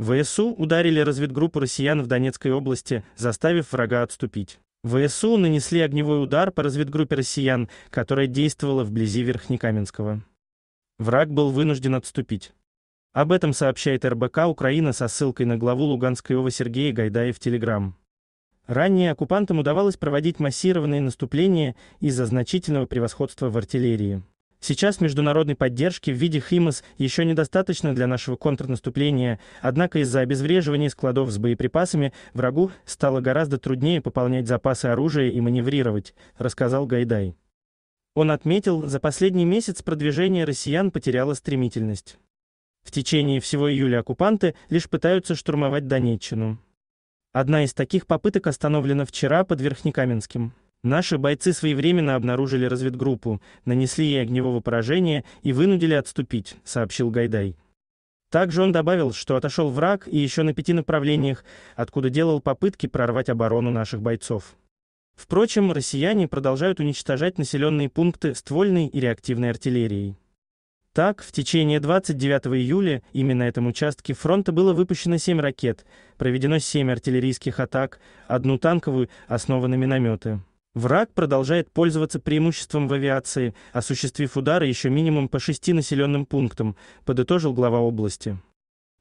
ВСУ ударили разведгруппу россиян в Донецкой области, заставив врага отступить. ВСУ нанесли огневой удар по разведгруппе россиян, которая действовала вблизи Верхнекаменского. Враг был вынужден отступить. Об этом сообщает РБК Украина со ссылкой на главу Луганской ОВА Сергея Гайдая в Телеграм. Ранее оккупантам удавалось проводить массированные наступления из-за значительного превосходства в артиллерии. Сейчас международной поддержки в виде ХИМАС еще недостаточно для нашего контрнаступления, однако из-за обезвреживания складов с боеприпасами врагу стало гораздо труднее пополнять запасы оружия и маневрировать, рассказал Гайдай. Он отметил, за последний месяц продвижение россиян потеряло стремительность. В течение всего июля оккупанты лишь пытаются штурмовать Донеччину. Одна из таких попыток остановлена вчера под Верхнекаменским. Наши бойцы своевременно обнаружили разведгруппу, нанесли ей огневого поражения и вынудили отступить, сообщил Гайдай. Также он добавил, что отошел враг и еще на пяти направлениях, откуда делал попытки прорвать оборону наших бойцов. Впрочем, россияне продолжают уничтожать населенные пункты ствольной и реактивной артиллерией. Так, в течение 29 июля именно на этом участке фронта было выпущено 7 ракет, проведено 7 артиллерийских атак, одну танковую, основаны минометы. Враг продолжает пользоваться преимуществом в авиации, осуществив удары еще минимум по шести населенным пунктам, подытожил глава области.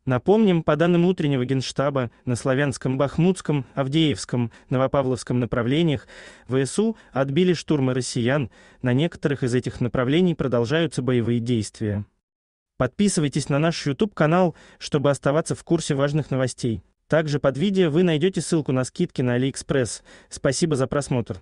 Напомним, по данным утреннего Генштаба, на Славянском, Бахмутском, Авдеевском, Новопавловском направлениях ВСУ отбили штурмы россиян, на некоторых из этих направлений продолжаются боевые действия. Подписывайтесь на наш YouTube-канал, чтобы оставаться в курсе важных новостей. Также под видео вы найдете ссылку на скидки на AliExpress. Спасибо за просмотр.